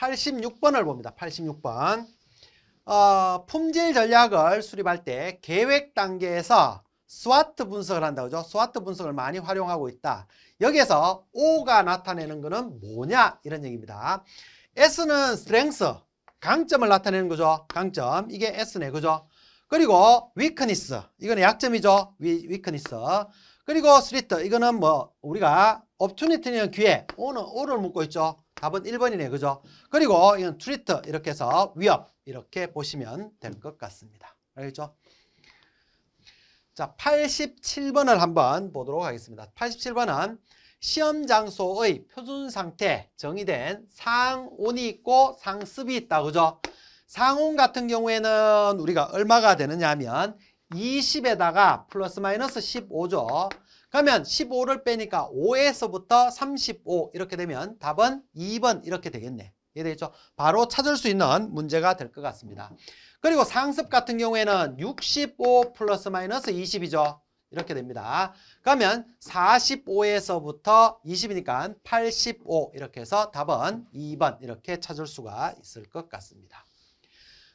86번을 봅니다. 86번. 어, 품질 전략을 수립할 때 계획 단계에서 스와트 분석을 한다 그죠? 스와트 분석을 많이 활용하고 있다. 여기에서 O가 나타내는 것은 뭐냐 이런 얘기입니다. S는 strength, 강점을 나타내는 거죠. 강점. 이게 S네. 그죠? 그리고 weakness. 이거는 약점이죠. weakness. 그리고 street. 이거는 뭐 우리가 opportunity는 기회. O는 O를 묻고 있죠. 답은 1번이네. 요 그죠? 그리고 이건 트리트 이렇게 해서 위협 이렇게 보시면 될 것 같습니다. 알겠죠? 자, 87번을 한번 보도록 하겠습니다. 87번은 시험 장소의 표준 상태 정의된 상온이 있고 상습이 있다. 그죠? 상온 같은 경우에는 우리가 얼마가 되느냐 하면 20에다가 플러스 마이너스 15죠. 그러면 15를 빼니까 5에서부터 35 이렇게 되면 답은 2번 이렇게 되겠네. 이해되죠? 겠 바로 찾을 수 있는 문제가 될 것 같습니다. 그리고 상습 같은 경우에는 65 플러스 마이너스 20이죠. 이렇게 됩니다. 그러면 45에서부터 20이니까 85 이렇게 해서 답은 2번 이렇게 찾을 수가 있을 것 같습니다.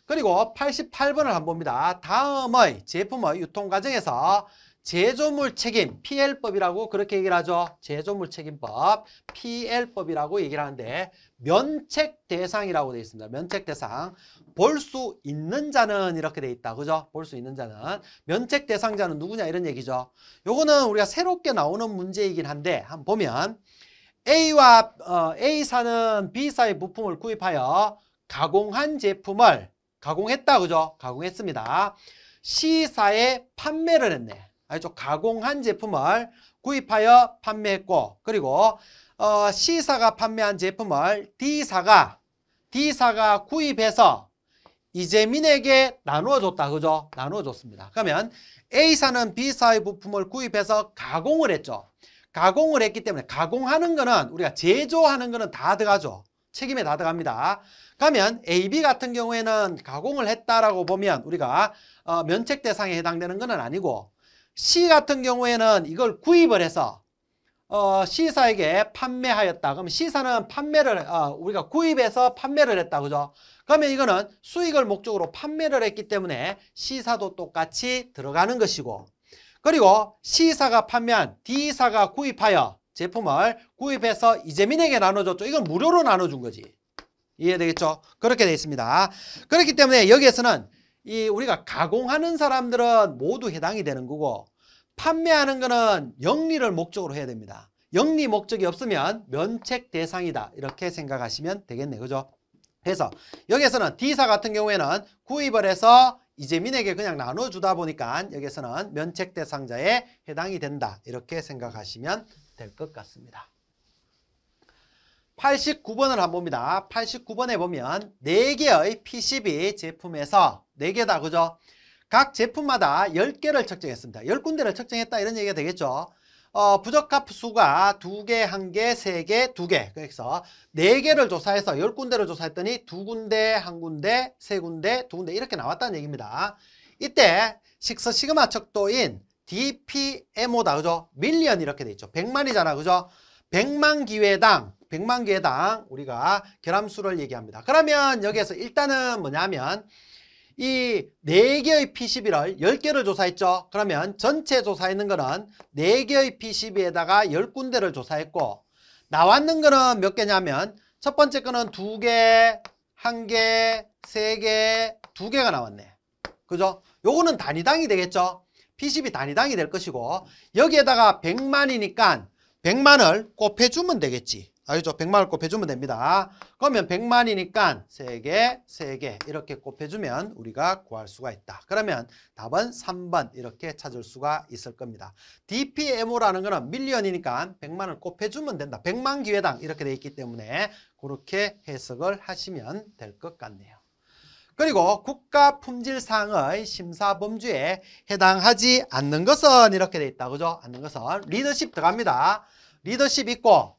그리고 88번을 한번 봅니다. 다음의 제품의 유통 과정에서 제조물 책임, PL법이라고 그렇게 얘기를 하죠. 제조물 책임법, PL법이라고 얘기를 하는데 면책 대상이라고 되어 있습니다. 면책 대상. 볼 수 있는 자는 이렇게 돼 있다. 그죠? 볼 수 있는 자는. 면책 대상자는 누구냐 이런 얘기죠. 요거는 우리가 새롭게 나오는 문제이긴 한데 한번 보면 A와 어, A사는 B사의 부품을 구입하여 가공한 제품을 가공했다. 그죠? 가공했습니다. C사에 판매를 했네. 알죠? 가공한 제품을 구입하여 판매했고 그리고 어, C사가 판매한 제품을 D사가 D사가 구입해서 이재민에게 나누어줬다. 그죠? 나누어줬습니다. 그러면 A사는 B사의 부품을 구입해서 가공을 했죠. 가공을 했기 때문에 가공하는 거는 우리가 제조하는 거는 다 들어가죠. 책임에 다 들어갑니다. 그러면 AB 같은 경우에는 가공을 했다라고 보면 우리가 어, 면책 대상에 해당되는 거는 아니고 C 같은 경우에는 이걸 구입을 해서 어, C사에게 판매하였다. 그럼 C사는 판매를 어, 우리가 구입해서 판매를 했다. 그죠? 그러면 이거는 수익을 목적으로 판매를 했기 때문에 C사도 똑같이 들어가는 것이고 그리고 C사가 판매한 D사가 구입하여 제품을 구입해서 이재민에게 나눠줬죠. 이건 무료로 나눠준 거지. 이해되겠죠? 그렇게 되어 있습니다. 그렇기 때문에 여기에서는 이 우리가 가공하는 사람들은 모두 해당이 되는 거고 판매하는 거는 영리를 목적으로 해야 됩니다. 영리 목적이 없으면 면책 대상이다. 이렇게 생각하시면 되겠네. 요 그죠? 그래서 여기에서는 D사 같은 경우에는 구입을 해서 이재민에게 그냥 나눠주다 보니까 여기에서는 면책 대상자에 해당이 된다. 이렇게 생각하시면 될 것 같습니다. 89번을 한번 봅니다. 89번에 보면 4개의 PCB 제품에서 4개 다 그죠? 각 제품마다 10개를 측정했습니다. 10군데를 측정했다 이런 얘기가 되겠죠. 어, 부적합 수가 2개, 1개, 3개, 2개 그래서 4개를 조사해서 10군데를 조사했더니 2군데, 1군데, 3군데, 2군데 이렇게 나왔다는 얘기입니다. 이때 식스 시그마 척도인 DPMO다 그죠? 밀리언 이렇게 돼 있죠. 100만이잖아 그죠? 100만 기회당 100만 개당 우리가 결함수를 얘기합니다. 그러면 여기에서 일단은 뭐냐면 이 4개의 P12를 10개를 조사했죠. 그러면 전체 조사했는 거는 4개의 P12에다가 10군데를 조사했고 나왔는 거는 몇 개냐면 첫 번째 거는 2개, 1개, 3개, 2개가 나왔네. 그죠? 요거는 단위당이 되겠죠. P12 단위당이 될 것이고 여기에다가 100만이니까 100만을 곱해주면 되겠지. 알겠죠? 100만을 곱해주면 됩니다. 그러면 100만이니까 3개, 3개 이렇게 곱해주면 우리가 구할 수가 있다. 그러면 답은 3번 이렇게 찾을 수가 있을 겁니다. DPMO라는 거는 밀리언이니까 100만을 곱해주면 된다. 100만 기회당 이렇게 돼 있기 때문에 그렇게 해석을 하시면 될 것 같네요. 그리고 국가품질상의 심사범주에 해당하지 않는 것은 이렇게 돼 있다. 그죠? 않는 것은 리더십 들어갑니다. 리더십 있고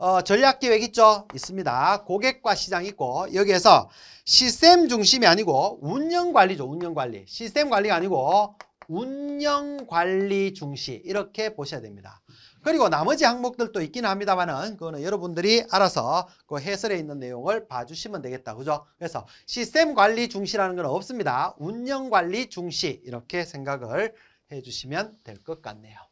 어, 전략기획 있죠? 있습니다. 고객과 시장 있고 여기에서 시스템 중심이 아니고 운영관리죠. 운영관리. 시스템 관리가 아니고 운영관리 중시 이렇게 보셔야 됩니다. 그리고 나머지 항목들도 있긴 합니다만은 그거는 여러분들이 알아서 그 해설에 있는 내용을 봐주시면 되겠다. 그죠? 그래서 시스템 관리 중시라는 건 없습니다. 운영 관리 중시 이렇게 생각을 해주시면 될 것 같네요.